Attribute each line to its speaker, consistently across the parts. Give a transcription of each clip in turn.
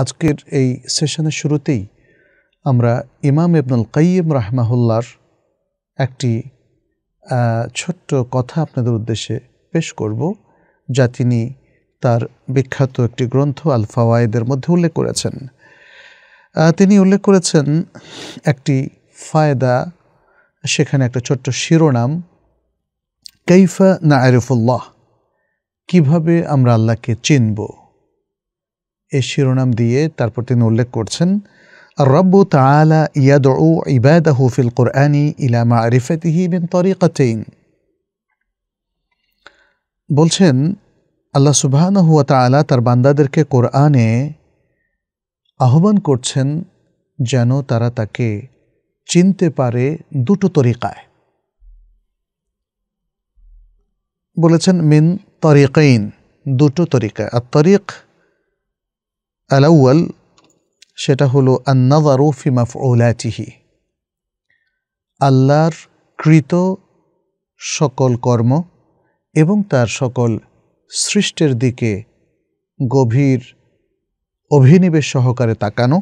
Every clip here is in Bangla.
Speaker 1: আজকের এই সেশনের শুরুতেই আমরা ইমাম ইবনুল কাইম রাহমাহুল্লার একটি ছোট্ট কথা আপনাদের উদ্দেশ্যে পেশ করব যা তিনি তার বিখ্যাত একটি গ্রন্থ আল ফাওয়ায়েদের মধ্যে উল্লেখ করেছেন তিনি উল্লেখ করেছেন একটি ফায়দা সেখানে একটা ছোট্ট শিরোনাম কৈফা না আরিফুল্লাহ কীভাবে আমরা আল্লাহকে চিনবো এ শিরোনাম দিয়ে তারপর তিনি উল্লেখ করছেন الرب تعالى يدعو عباده في القرآن إلى معرفته من طريقتين বলছেন আল্লা সুবহানাহু হুয়া তাআলা তার বান্দাদেরকে কোরআনে আহ্বান করছেন যেন তারা তাকে চিনতে পারে দুটো তরিকায় বলেছেন মিন তরিকাইন দুটো তরিকায় আর তরিক আলাউল সেটা হলো আন্নাজারু ফিমাফ ওলাটিহি আল্লাহর কৃত সকল কর্ম এবং তার সকল সৃষ্টের দিকে গভীর অভিনিবেশ সহকারে তাকানো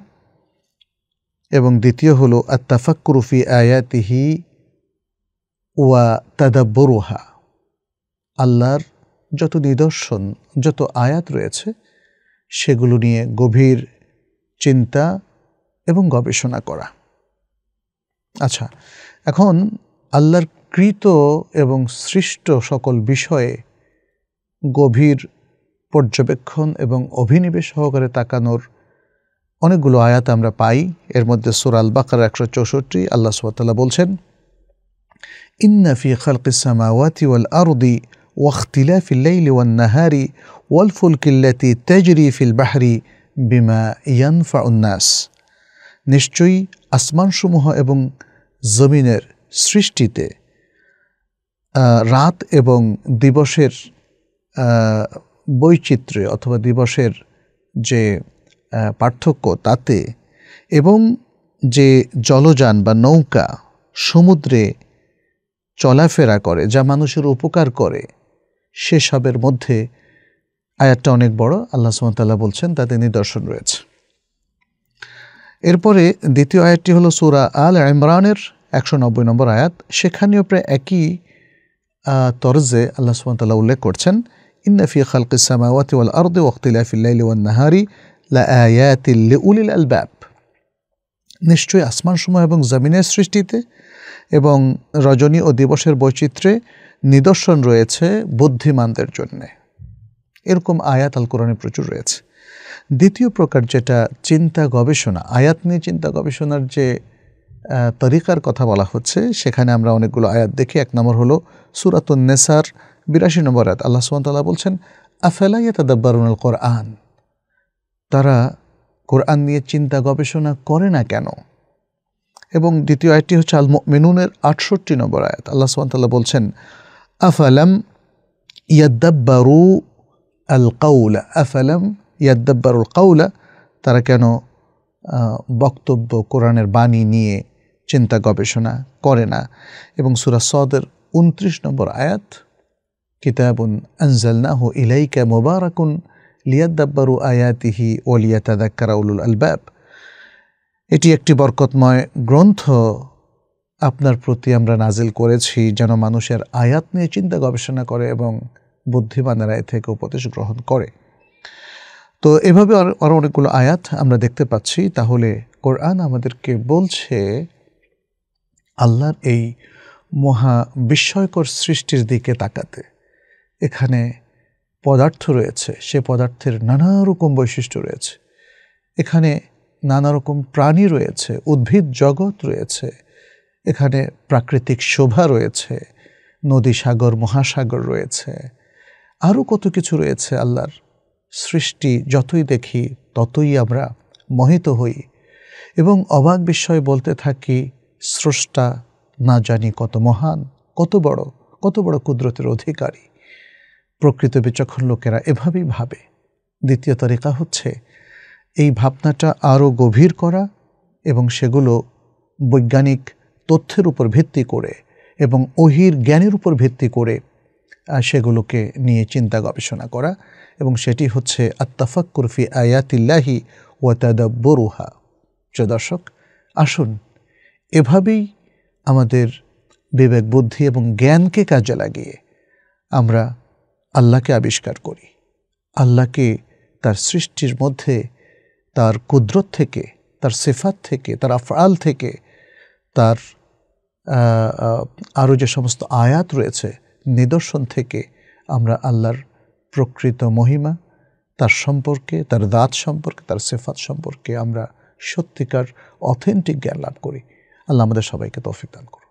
Speaker 1: এবং দ্বিতীয় হল আত্তাফাক্কুরুফি আয়াতিহি ওয়া তাদাব্বরুহা আল্লাহর যত নিদর্শন যত আয়াত রয়েছে সেগুলো নিয়ে গভীর চিন্তা এবং গবেষণা করা আচ্ছা এখন আল্লাহর কৃত এবং সৃষ্ট সকল বিষয়ে গভীর পর্যবেক্ষণ এবং অভিনিবেশ সহকারে তাকানোর অনেকগুলো আয়াত আমরা পাই এর মধ্যে সুরাল বাকার একশো চৌষট্টি আল্লাহ সুবাতাল্লাহ বলছেন ইন্নাফি খালকিসামাওয়াতি ওয়াল আরদি ওয়াখতিলাফি লাইলি ওয়ান নাহারি ওয়ালফুল কিল্লাতি তেজরি ফিল বাহারি বিমা ইয়ানফা উন্নাস নিশ্চয়ই আসমানসমূহ এবং জমিনের সৃষ্টিতে রাত এবং দিবসের বৈচিত্র্য অথবা দিবসের যে পার্থক্য তাতে এবং যে জলযান বা নৌকা সমুদ্রে চলাফেরা করে যা মানুষের উপকার করে সেসবের মধ্যে আয়াতটা অনেক বড় আল্লাহ সুমতাল্লাহ বলছেন তাতে নিদর্শন রয়েছে এরপরে দ্বিতীয় আয়াতটি হলো সুরা আল ইমরানের একশো নব্বই নম্বর আয়াত সেখানেও প্রায় একই তরজে আল্লাহ সুমতাল্লাহ উল্লেখ করছেন ইন্নাফি খালক ইসামাওয়াতি ওয়াল আর্দে ওয়াক্তিলাফিল্লাইল নাহারি লা আয়াতিল্লি আল ব্যাপ নিশ্চয়ই আসমানসমূহ এবং জমিনের সৃষ্টিতে এবং রজনী ও দিবসের বৈচিত্র্যে নিদর্শন রয়েছে বুদ্ধিমানদের জন্যে এরকম আয়াত আল কোরআনে প্রচুর রয়েছে দ্বিতীয় প্রকার যেটা চিন্তা গবেষণা আয়াত নিয়ে চিন্তা গবেষণার যে তরিকার কথা বলা হচ্ছে সেখানে আমরা অনেকগুলো আয়াত দেখি এক নম্বর হলো সুরাতুন নেসার বিরাশি নম্বর আয়াত আল্লাহ সুমতাল্লাহ বলছেন আফেলাইয়া তাদাব্বারুনাল কোরআন তারা কোরআন নিয়ে চিন্তা গবেষণা করে না কেন এবং দ্বিতীয় আয়াতটি হচ্ছে আল মেনুনের আটষট্টি নম্বর আয়াত আল্লাহ সুমতাল্লাহ বলছেন আফালাম ইয়াদ্দাব্বারু আল কাউলা আফালাম ইয়াদ্দাব্বারুল কাউলা তারা কেন বক্তব্য কোরআনের বাণী নিয়ে চিন্তা গবেষণা করে না এবং সুরা সদের উনত্রিশ নম্বর আয়াত কিতাবুন আনজালনাহু ইলাইকা মোবারাকুন লিয়াদ্দাব্বারু আয়াতিহি তাদা উলুল আলবাব এটি একটি বরকতময় গ্রন্থ আপনার প্রতি আমরা নাজিল করেছি যেন মানুষের আয়াত নিয়ে চিন্তা গবেষণা করে এবং বুদ্ধিমানেরা এ থেকে উপদেশ গ্রহণ করে তো এভাবে আরও অনেকগুলো আয়াত আমরা দেখতে পাচ্ছি তাহলে কোরআন আমাদেরকে বলছে আল্লাহর এই মহা বিস্ময়কর সৃষ্টির দিকে তাকাতে এখানে পদার্থ রয়েছে সে পদার্থের নানা রকম বৈশিষ্ট্য রয়েছে এখানে নানা রকম প্রাণী রয়েছে উদ্ভিদ জগৎ রয়েছে এখানে প্রাকৃতিক শোভা রয়েছে নদী সাগর মহাসাগর রয়েছে আরও কত কিছু রয়েছে আল্লাহর সৃষ্টি যতই দেখি ততই আমরা মোহিত হই এবং অবাক বিস্ময়ে বলতে থাকি স্রষ্টা না জানি কত মহান কত বড় কত বড় কুদরতের অধিকারী প্রকৃত বিচক্ষণ লোকেরা এভাবেই ভাবে দ্বিতীয় তালিকা হচ্ছে এই ভাবনাটা আরও গভীর করা এবং সেগুলো বৈজ্ঞানিক তথ্যের উপর ভিত্তি করে এবং অহির জ্ঞানের উপর ভিত্তি করে সেগুলোকে নিয়ে চিন্তা গবেষণা করা এবং সেটি হচ্ছে কুরফি আয়াতিল্লাহি ওয়াতাদাব্বরুহা প্রিয় দর্শক আসুন এভাবেই আমাদের বিবেক বুদ্ধি এবং জ্ঞানকে কাজে লাগিয়ে আমরা আল্লাহকে আবিষ্কার করি আল্লাহকে তার সৃষ্টির মধ্যে তার কুদরত থেকে তার সেফাত থেকে তার আফআল থেকে তার আরও যে সমস্ত আয়াত রয়েছে নিদর্শন থেকে আমরা আল্লাহর প্রকৃত মহিমা তার সম্পর্কে তার দাঁত সম্পর্কে তার সেফাত সম্পর্কে আমরা সত্যিকার অথেন্টিক জ্ঞান লাভ করি আল্লাহ আমাদের সবাইকে তৌফিক দান করুন